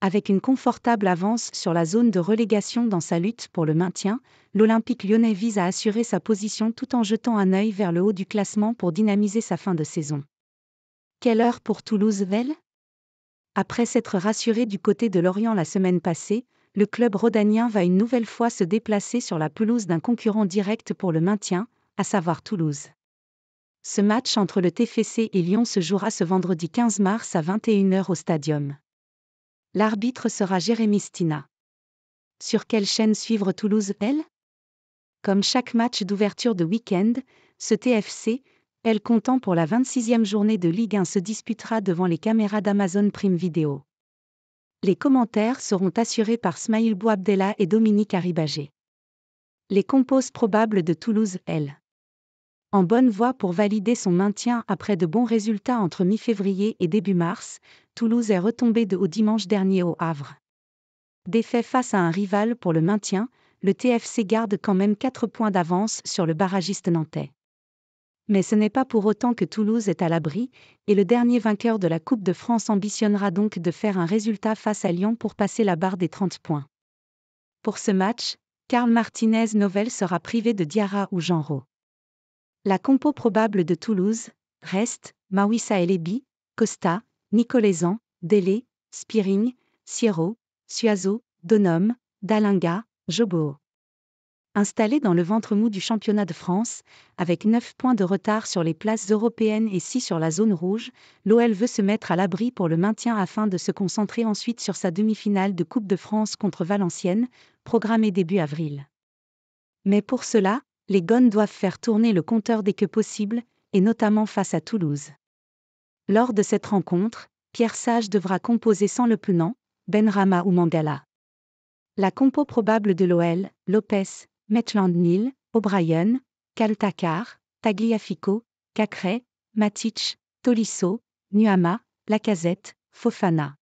Avec une confortable avance sur la zone de relégation dans sa lutte pour le maintien, l'Olympique lyonnais vise à assurer sa position tout en jetant un œil vers le haut du classement pour dynamiser sa fin de saison. Quelle heure pour Toulouse-Velle Après s'être rassuré du côté de Lorient la semaine passée, le club rodanien va une nouvelle fois se déplacer sur la pelouse d'un concurrent direct pour le maintien, à savoir Toulouse. Ce match entre le TFC et Lyon se jouera ce vendredi 15 mars à 21h au Stadium. L'arbitre sera Jérémy Stina. Sur quelle chaîne suivre Toulouse, elle Comme chaque match d'ouverture de week-end, ce TFC, elle comptant pour la 26e journée de Ligue 1 se disputera devant les caméras d'Amazon Prime Video. Les commentaires seront assurés par Smaïl Bouabdella et Dominique Arribagé. Les compos probables de Toulouse, elle en bonne voie pour valider son maintien après de bons résultats entre mi-février et début mars, Toulouse est retombée de haut dimanche dernier au Havre. Défait face à un rival pour le maintien, le TFC garde quand même 4 points d'avance sur le barragiste nantais. Mais ce n'est pas pour autant que Toulouse est à l'abri, et le dernier vainqueur de la Coupe de France ambitionnera donc de faire un résultat face à Lyon pour passer la barre des 30 points. Pour ce match, Carl Martinez Novel sera privé de Diarra ou Genro. La compo probable de Toulouse, reste, Mawissa Elebi, Costa, Nicolaisan, Délé, Spiring, Sierro, Suazo, Donom, Dalinga, Jobo. Installé dans le ventre mou du championnat de France, avec 9 points de retard sur les places européennes et 6 sur la zone rouge, l'OL veut se mettre à l'abri pour le maintien afin de se concentrer ensuite sur sa demi-finale de Coupe de France contre Valenciennes, programmée début avril. Mais pour cela, les Gones doivent faire tourner le compteur dès que possible, et notamment face à Toulouse. Lors de cette rencontre, Pierre Sage devra composer sans le Penant, Benrama ou Mangala. La compo probable de l'OL, Lopez, maitland nil O'Brien, Kaltakar, Tagliafico, Cacré, Matic, Tolisso, Nuama, Lacazette, Fofana.